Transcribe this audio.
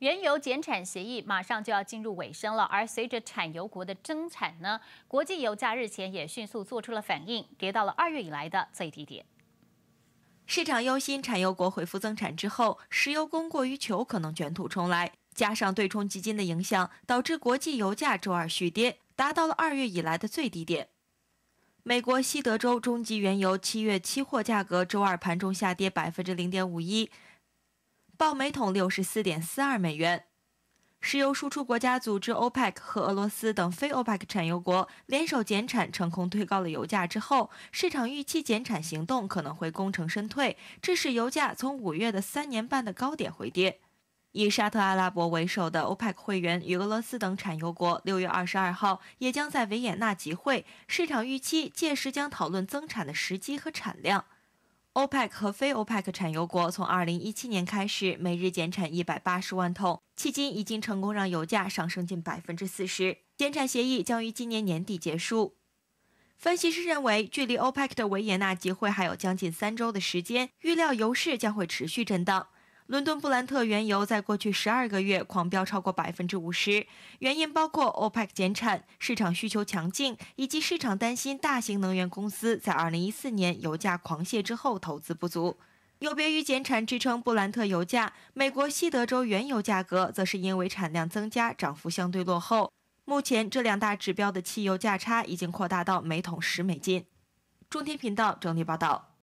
原油减产协议马上就要进入尾声了，而随着产油国的增产呢，国际油价日前也迅速做出了反应，跌到了二月以来的最低点。市场忧心产油国恢复增产之后，石油供过于求可能卷土重来，加上对冲基金的影响，导致国际油价周二续跌，达到了二月以来的最低点。美国西德州中级原油七月期货价格周二盘中下跌百分之零点五一。报每桶六十四点四二美元。石油输出国家组织 OPEC 和俄罗斯等非 OPEC 产油国联手减产，成功推高了油价之后，市场预期减产行动可能会功成身退，致使油价从五月的三年半的高点回跌。以沙特阿拉伯为首的 OPEC 会员与俄罗斯等产油国六月二十二号也将在维也纳集会，市场预期届时将讨论增产的时机和产量。欧 e 克和非欧 e 克产油国从2017年开始每日减产180万桶，迄今已经成功让油价上升近40%。减产协议将于今年年底结束。分析师认为，距离欧 e 克的维也纳集会还有将近三周的时间，预料油市将会持续震荡。伦敦布兰特原油在过去十二个月狂飙超过百分之五十，原因包括欧 e 克减产、市场需求强劲，以及市场担心大型能源公司在二零一四年油价狂泻之后投资不足。有别于减产支撑布兰特油价，美国西德州原油价格则是因为产量增加，涨幅相对落后。目前，这两大指标的汽油价差已经扩大到每桶十美金。中天频道整理报道。